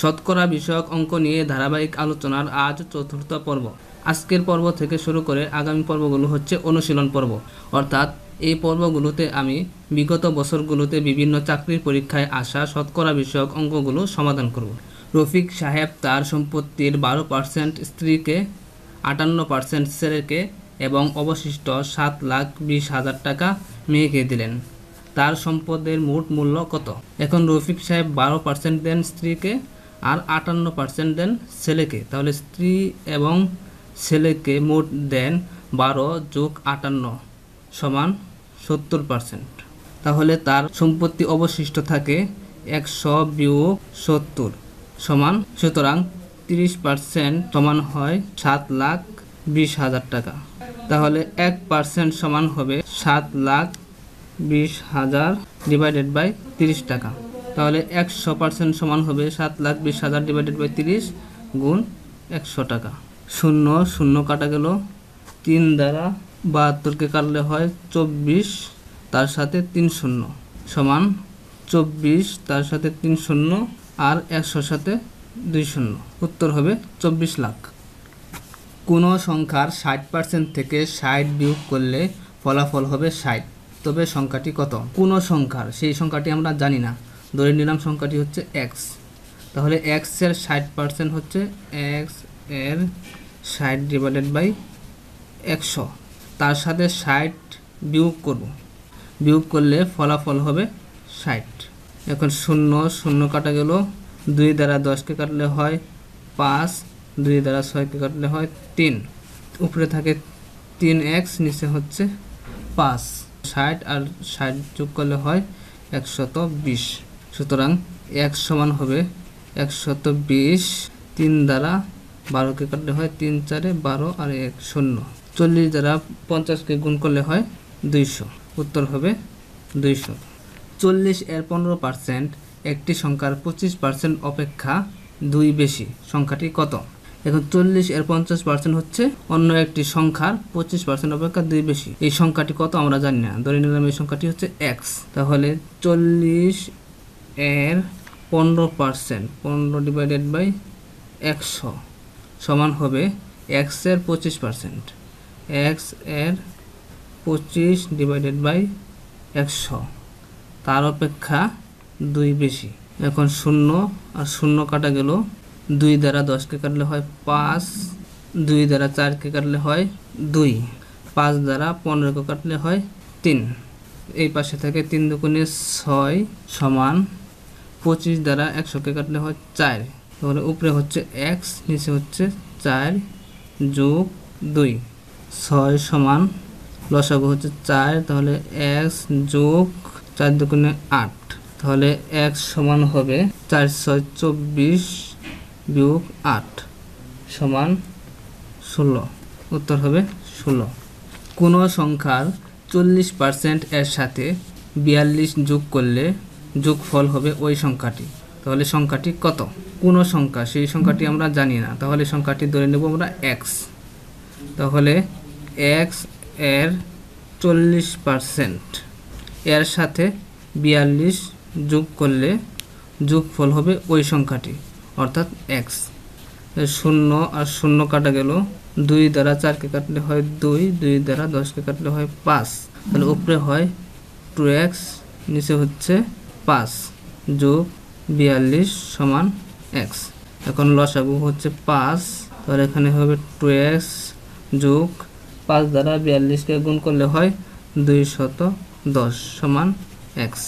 শতকরা বিষয়ক অঙ্ক নিয়ে ধারাবাহিক আলোচনার আজ চতুর্থ পর্ব আজকের পর্ব থেকে শুরু করে আগামী পর্বগুলো হচ্ছে অনুশীলন পর্ব অর্থাৎ এই পর্বগুলোতে আমি বিগত বছরগুলোতে বিভিন্ন চাকরির পরীক্ষায় আসা শতকরা বিষয়ক অঙ্কগুলো সমাধান করব রফিক সাহেব তার সম্পত্তির বারো পার্সেন্ট স্ত্রীকে আটান্ন পার্সেন্ট ছেলেকে এবং অবশিষ্ট সাত লাখ বিশ হাজার টাকা মেয়েকে দিলেন তার সম্পদের মোট মূল্য কত এখন রফিক সাহেব বারো পার্সেন্ট দেন স্ত্রীকে আর আটান্ন পার্সেন্ট দেন ছেলেকে তাহলে স্ত্রী এবং ছেলেকে মোট দেন বারো যোগ আটান্ন সমান সত্তর পার্সেন্ট তাহলে তার সম্পত্তি অবশিষ্ট থাকে একশো বিয়োগ সত্তর সমান সুতরাং তিরিশ পার্সেন্ট সমান হয় সাত লাখ বিশ হাজার টাকা তাহলে এক পার্সেন্ট সমান হবে সাত লাখ বিশ হাজার ডিভাইডেড বাই তিরিশ টাকা তাহলে একশো পার্সেন্ট সমান হবে সাত লাখ বিশ হাজার ডিভাইডেড বাই তিরিশ গুণ একশো টাকা শূন্য শূন্য কাটা গেল তিন দ্বারা বাহাত্তরকে কাটলে হয় চব্বিশ তার সাথে তিন শূন্য সমান চব্বিশ তার সাথে তিন শূন্য আর একশোর সাথে দুই শূন্য উত্তর হবে চব্বিশ লাখ কোনো সংখ্যার ষাট পার্সেন্ট থেকে ষাট বিয়োগ করলে ফলাফল হবে ষাট তবে সংখ্যাটি কত কোন সংখ্যার সেই সংখ্যাটি আমরা জানি না ধরে নিলাম সংখ্যাটি হচ্ছে এক্স তাহলে এক্স এর ষাট পার্সেন্ট হচ্ছে এক্স এর ষাট ডিভাইডেড বাই একশো তার সাথে ষাট বিয়োগ করব বিয়োগ করলে ফলাফল হবে ষাট এখন শূন্য শূন্য কাটা গেল দুই দ্বারা দশকে কাটলে হয় পাঁচ দুই দ্বারা ছয়কে কাটলে হয় তিন উপরে থাকে তিন এক্স নিচে হচ্ছে পাঁচ ষাট আর ষাট যোগ করলে হয় একশত বিশ সুতরাং এক সমান হবে একশত বিশ তিন দ্বারা বারোকে কাটলে হয় তিন চারে বারো আর এক শূন্য চল্লিশ দ্বারা পঞ্চাশকে গুণ করলে হয় দুইশো উত্তর হবে দুইশো চল্লিশ এর পনেরো পার্সেন্ট একটি সংখ্যার পঁচিশ পার্সেন্ট অপেক্ষা দুই বেশি সংখ্যাটি কত এখন চল্লিশ এর পঞ্চাশ পার্সেন্ট হচ্ছে অন্য একটি সংখ্যার পঁচিশ পার্সেন্ট অপেক্ষা দুই বেশি এই সংখ্যাটি কত আমরা জানি না ধরে নিলাম এই সংখ্যাটি হচ্ছে এক্স তাহলে চল্লিশ এর পনেরো পার্সেন্ট পনেরো ডিভাইডেড বাই একশো সমান হবে এক্স এর পঁচিশ পার্সেন্ট এক্স এর পঁচিশ ডিভাইডেড বাই একশো তার অপেক্ষা দুই বেশি এখন শূন্য আর শূন্য কাটা গেল দুই দ্বারা দশকে কাটলে হয় পাঁচ দুই দ্বারা চারকে কাটলে হয় দুই পাঁচ দ্বারা পনেরোকে কাটলে হয় তিন এই পাশে থাকে তিন দুগুণে ছয় সমান পঁচিশ দ্বারা একশোকে কাটলে হয় চার তাহলে উপরে হচ্ছে এক্স নিচে হচ্ছে চার যোগ দুই ছয় সমান লসাগু হচ্ছে চার তাহলে এক্স যোগ চার দুগুণে আট তাহলে এক্স সমান হবে চার ছয় চব্বিশ বিয়োগ আট সমান ষোলো উত্তর হবে ষোলো কোনো সংখ্যার চল্লিশ পার্সেন্ট এর সাথে বিয়াল্লিশ যোগ করলে যোগফল হবে ওই সংখ্যাটি তাহলে সংখ্যাটি কত কোন সংখ্যা সেই সংখ্যাটি আমরা জানি না তাহলে সংখ্যাটি ধরে নেব আমরা এক্স তাহলে এক্স এর চল্লিশ পারসেন্ট এর সাথে বিয়াল্লিশ যোগ করলে যোগফল হবে ওই সংখ্যাটি অর্থাৎ এক্স শূন্য আর শূন্য কাটা গেল দুই দ্বারা চারকে কাটলে হয় দুই দুই দ্বারা দশকে কাটলে হয় পাঁচ তাহলে উপরে হয় টু এক্স নিচে হচ্ছে পাঁচ যোগ বিয়াল্লিশ সমান এক্স এখন লসাগু হচ্ছে পাঁচ তাহলে এখানে হবে টু এক্স যোগ পাঁচ দ্বারা বিয়াল্লিশকে গুণ করলে হয় দুই শত দশ সমান এক্স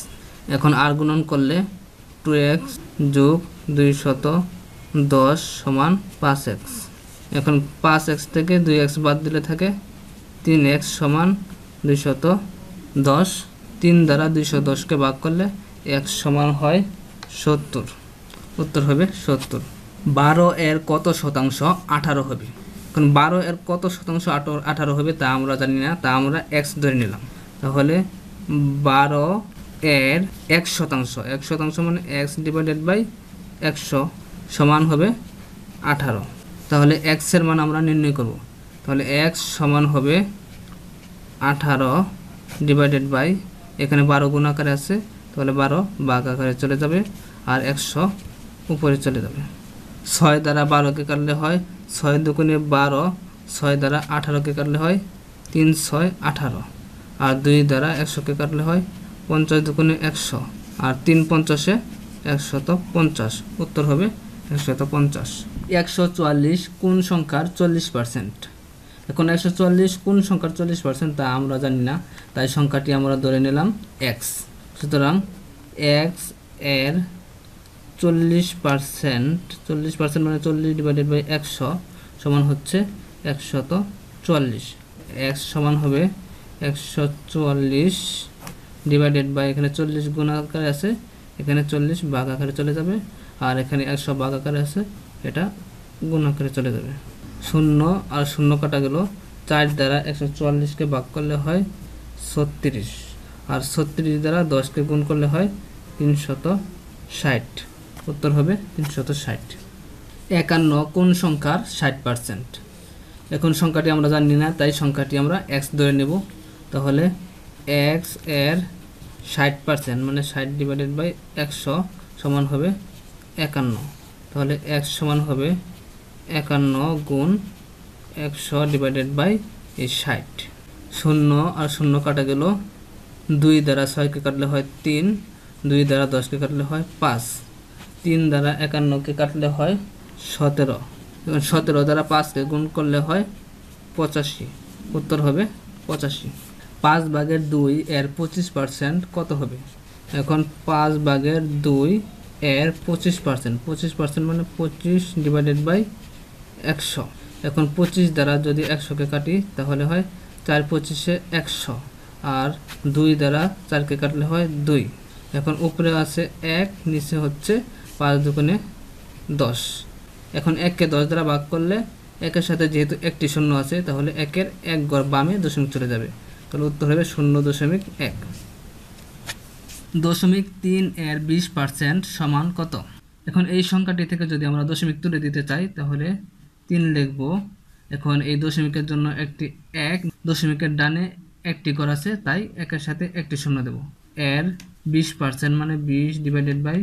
এখন আর গুণন করলে টু এক্স যোগ দুই শত দশ সমান পাঁচ এক্স এখন পাঁচ এক্স থেকে দুই এক্স বাদ দিলে থাকে তিন এক্স সমান দুইশত দশ তিন দ্বারা দুইশো দশকে ভাগ করলে এক সমান হয় সত্তর উত্তর হবে সত্তর বারো এর কত শতাংশ আঠারো হবে এখন বারো এর কত শতাংশ আঠারো হবে তা আমরা জানি না তা আমরা এক্স ধরে নিলাম তাহলে বারো এর এক শতাংশ এক শতাংশ মানে এক্স ডিভাইডেড বাই একশো সমান হবে আঠারো তাহলে এক্সের মান আমরা নির্ণয় করব তাহলে এক্স সমান হবে আঠারো ডিভাইডেড বাই এখানে বারো গুণ আকারে আছে তাহলে বারো বাঘ আকারে চলে যাবে আর একশো উপরে চলে যাবে ছয় দ্বারা বারোকে কাটলে হয় ছয় দুকুনে বারো ছয় দ্বারা আঠারোকে কাটলে হয় তিন ছয় আঠারো আর দুই দ্বারা একশোকে কাটলে হয় পঞ্চাশ দুগুণে একশো আর তিন পঞ্চাশে একশত পঞ্চাশ উত্তর হবে একশত পঞ্চাশ একশো চুয়াল্লিশ কোন সংখ্যার চল্লিশ পার্সেন্ট এখন একশো চুয়াল্লিশ কোন সংখ্যার চল্লিশ পার্সেন্ট তা আমরা জানি না তাই সংখ্যাটি আমরা ধরে নিলাম এক্স সুতরাং এক্স এর চল্লিশ পার্সেন্ট চল্লিশ পার্সেন্ট মানে চল্লিশ ডিভাইডেড বাই একশো সমান হচ্ছে একশত চুয়াল্লিশ এক্স সমান হবে একশো চুয়াল্লিশ ডিভাইডেড বাই এখানে চল্লিশ গুণ আকারে আছে এখানে চল্লিশ বাঘ আকারে চলে যাবে আর এখানে একশো বাঘ আকারে আছে এটা গুণ আকারে চলে যাবে শূন্য আর শূন্য কাটা গেল চার দ্বারা একশো চুয়াল্লিশকে ভাগ করলে হয় ছত্রিশ আর ছত্রিশ দ্বারা দশকে গুণ করলে হয় তিনশত ষাট উত্তর হবে তিনশত ষাট একান্ন কোন সংখ্যার ষাট পারসেন্ট এখন সংখ্যাটি আমরা জানি না তাই সংখ্যাটি আমরা এক্স ধরে নেব তাহলে এক্স এর ষাট পারসেন্ট মানে ষাট ডিভাইডেড বাই একশো সমান হবে একান্ন তাহলে এক্স সমান হবে একান্ন গুণ একশো ডিভাইডেড বাই এই ষাট শূন্য আর শূন্য কাটা গেল দুই দ্বারা ছয়কে কাটলে হয় তিন দুই দ্বারা দশকে কাটলে হয় পাঁচ তিন দ্বারা একান্নকে কাটলে হয় সতেরো এবং সতেরো দ্বারা পাঁচকে গুণ করলে হয় পঁচাশি উত্তর হবে পঁচাশি পাঁচ বাঘের দুই এর পঁচিশ পার্সেন্ট কত হবে এখন পাঁচ বাঘের দুই এর পঁচিশ পার্সেন্ট পঁচিশ পার্সেন্ট মানে পঁচিশ ডিভাইডেড বাই একশো এখন পঁচিশ দ্বারা যদি একশোকে কাটি তাহলে হয় চার পঁচিশে একশো আর দুই দ্বারা চারকে কাটলে হয় দুই এখন উপরে আছে এক নিচে হচ্ছে পাঁচ দুগুণে দশ এখন এককে দশ দ্বারা ভাগ করলে একের সাথে যেহেতু একটি শূন্য আছে তাহলে একের এক গড় বামে দশমিক চলে যাবে তাহলে উত্তর হবে শূন্য দশমিক এক দশমিক তিন এর বিশ পার্সেন্ট সমান কত এখন এই সংখ্যাটি থেকে যদি আমরা দশমিক তুলে দিতে চাই তাহলে তিন লিখব এখন এই দশমিকের জন্য একটি এক দশমিকের ডানে একটি ঘর আছে তাই একের সাথে একটি শূন্য দেব এর বিশ পার্সেন্ট মানে বিশ ডিভাইডেড বাই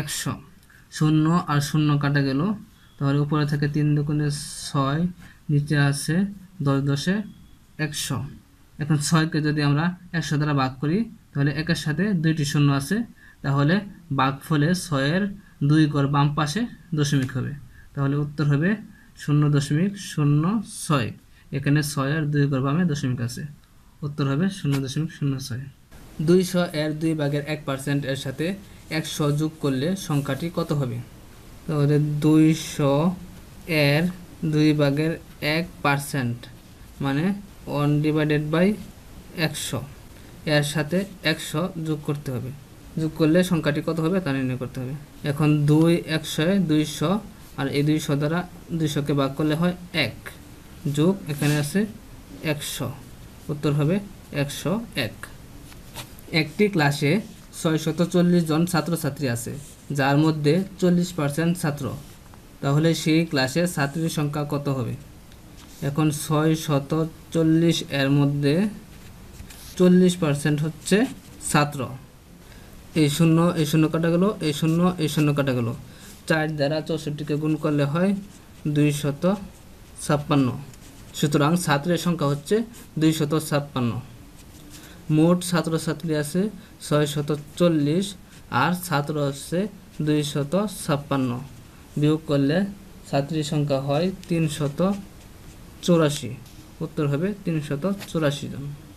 একশো শূন্য আর শূন্য কাটা গেল তাহলে উপরে থাকে তিন দোকানে ছয় নিচে আছে দশ দশে একশো এখন ছয়কে যদি আমরা একশো দ্বারা ভাগ করি তাহলে একের সাথে দুইটি শূন্য আছে তাহলে বাঘ ফলে ছয়ের দুই কর বাম পাশে দশমিক হবে তাহলে উত্তর হবে শূন্য দশমিক শূন্য ছয় এখানে ছয় আর দুই গড় বামে দশমিক আছে উত্তর হবে শূন্য দশমিক শূন্য ছয় দুইশো এর দুই ভাগের এক পার্সেন্ট এর সাথে একশো যোগ করলে সংখ্যাটি কত হবে তাহলে দুইশো এর দুই ভাগের এক পার্সেন্ট মানে ওয়ান ডিভাইডেড বাই একশো এর সাথে একশো যোগ করতে হবে যোগ করলে সংখ্যাটি কত হবে তা নির্ণয় করতে হবে এখন দুই দুই দুইশো আর এই দুইশো দ্বারা দুইশোকে ভাগ করলে হয় এক যোগ এখানে আছে একশো উত্তর হবে একশো এক একটি ক্লাসে ছয়শত চল্লিশ জন ছাত্রছাত্রী আছে যার মধ্যে চল্লিশ পার্সেন্ট ছাত্র তাহলে সেই ক্লাসে ছাত্রীর সংখ্যা কত হবে এখন ছয় শত চল্লিশ এর মধ্যে চল্লিশ পার্সেন্ট হচ্ছে ছাত্র এই শূন্য এই শূন্য কাটা গেলো এই শূন্য এই শূন্য কাটা গেলো চার দ্বারা চৌষট্টিকে গুণ করলে হয় দুই শত ছাপ্পান্ন সুতরাং ছাত্রের সংখ্যা হচ্ছে দুইশত ছাপ্পান্ন মোট ছাত্রছাত্রী আছে ছয়শত চল্লিশ আর ছাত্র হচ্ছে দুইশত ছাপ্পান্ন বিয়োগ করলে ছাত্রীর সংখ্যা হয় তিনশত চৌরাশি উত্তর হবে তিনশত চৌরাশি জন